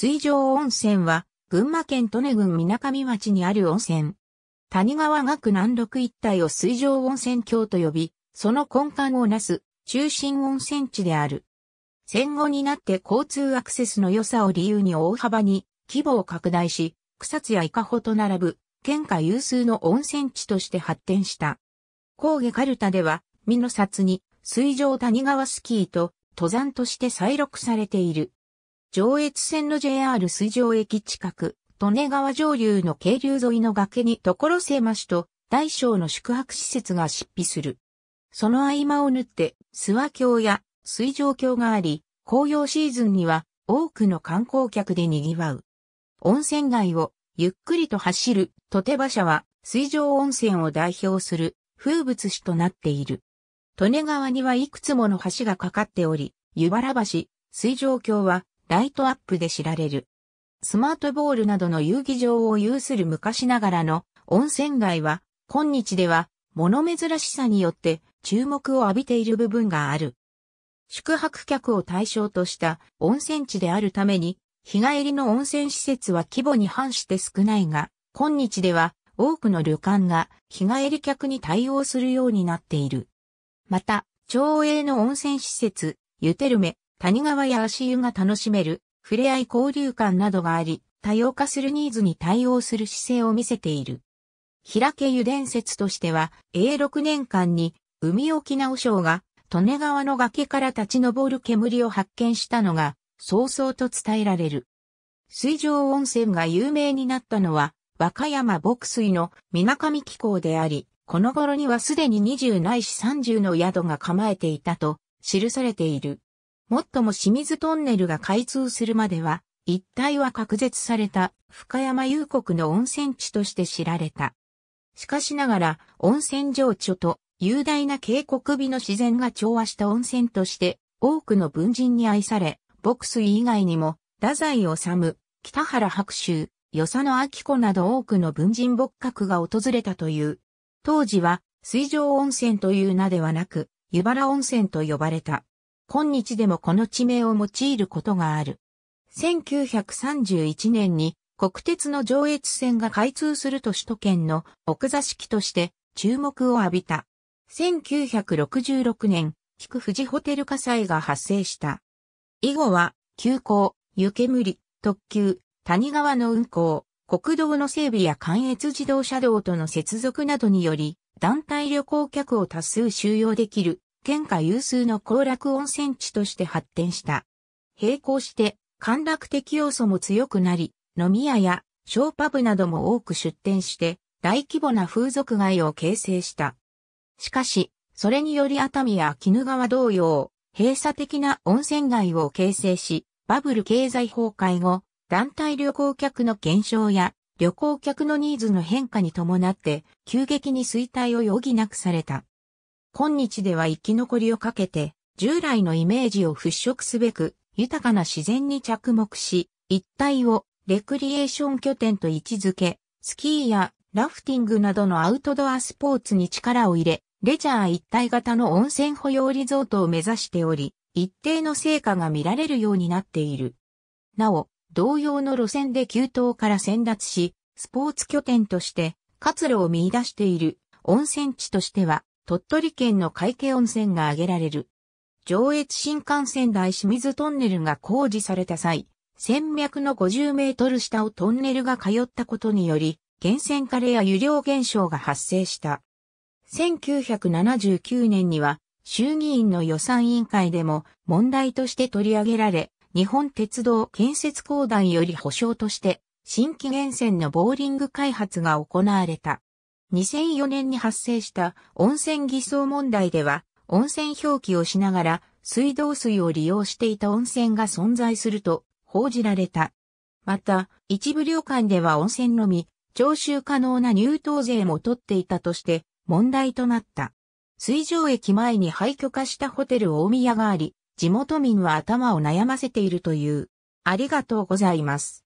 水上温泉は、群馬県利根郡水上町にある温泉。谷川学南麓一帯を水上温泉郷と呼び、その根幹をなす中心温泉地である。戦後になって交通アクセスの良さを理由に大幅に規模を拡大し、草津や伊香保と並ぶ県下有数の温泉地として発展した。高下カルタでは、美の札に水上谷川スキーと登山として再録されている。上越線の JR 水上駅近く、利根川上流の渓流沿いの崖に所狭しと大小の宿泊施設が執筆する。その合間を縫って諏訪橋や水上橋があり、紅葉シーズンには多くの観光客で賑わう。温泉街をゆっくりと走る土手馬車は水上温泉を代表する風物詩となっている。利根川にはいくつもの橋がかかっており、湯原橋、水上橋はライトアップで知られる。スマートボールなどの遊戯場を有する昔ながらの温泉街は、今日では物珍しさによって注目を浴びている部分がある。宿泊客を対象とした温泉地であるために、日帰りの温泉施設は規模に反して少ないが、今日では多くの旅館が日帰り客に対応するようになっている。また、町営の温泉施設、ゆてるめ谷川や足湯が楽しめる、触れ合い交流館などがあり、多様化するニーズに対応する姿勢を見せている。平家湯伝説としては、永6年間に、海沖直将が、利根川の崖から立ち上る煙を発見したのが、早々と伝えられる。水上温泉が有名になったのは、和歌山牧水の水上気候であり、この頃にはすでに20ないし30の宿が構えていたと記されている。もっとも清水トンネルが開通するまでは、一帯は隔絶された深山遊国の温泉地として知られた。しかしながら、温泉情緒と雄大な渓谷美の自然が調和した温泉として、多くの文人に愛され、牧水以外にも、太宰治、北原白秋、与謝野明子など多くの文人牧閣が訪れたという。当時は、水上温泉という名ではなく、湯原温泉と呼ばれた。今日でもこの地名を用いることがある。1931年に国鉄の上越線が開通すると首都圏の奥座敷として注目を浴びた。1966年、菊富士ホテル火災が発生した。以後は、急行、湯煙、特急、谷川の運行、国道の整備や関越自動車道との接続などにより、団体旅行客を多数収容できる県下有数の行楽温泉地として発展した。並行して、陥落的要素も強くなり、飲み屋やショーパブなども多く出店して、大規模な風俗街を形成した。しかし、それにより熱海や鬼怒川同様、閉鎖的な温泉街を形成し、バブル経済崩壊後、団体旅行客の減少や旅行客のニーズの変化に伴って急激に衰退を余儀なくされた。今日では生き残りをかけて、従来のイメージを払拭すべく、豊かな自然に着目し、一帯をレクリエーション拠点と位置づけ、スキーやラフティングなどのアウトドアスポーツに力を入れ、レジャー一体型の温泉保養リゾートを目指しており、一定の成果が見られるようになっている。なお、同様の路線で急騰から先達し、スポーツ拠点として活路を見出している温泉地としては、鳥取県の海計温泉が挙げられる。上越新幹線台清水トンネルが工事された際、戦脈の50メートル下をトンネルが通ったことにより、源泉枯レや湯量減少が発生した。1979年には、衆議院の予算委員会でも問題として取り上げられ、日本鉄道建設公団より保障として、新規源泉のボーリング開発が行われた。2004年に発生した温泉偽装問題では、温泉表記をしながら水道水を利用していた温泉が存在すると報じられた。また、一部旅館では温泉のみ、徴収可能な入湯税も取っていたとして問題となった。水上駅前に廃墟化したホテル大宮があり、地元民は頭を悩ませているという。ありがとうございます。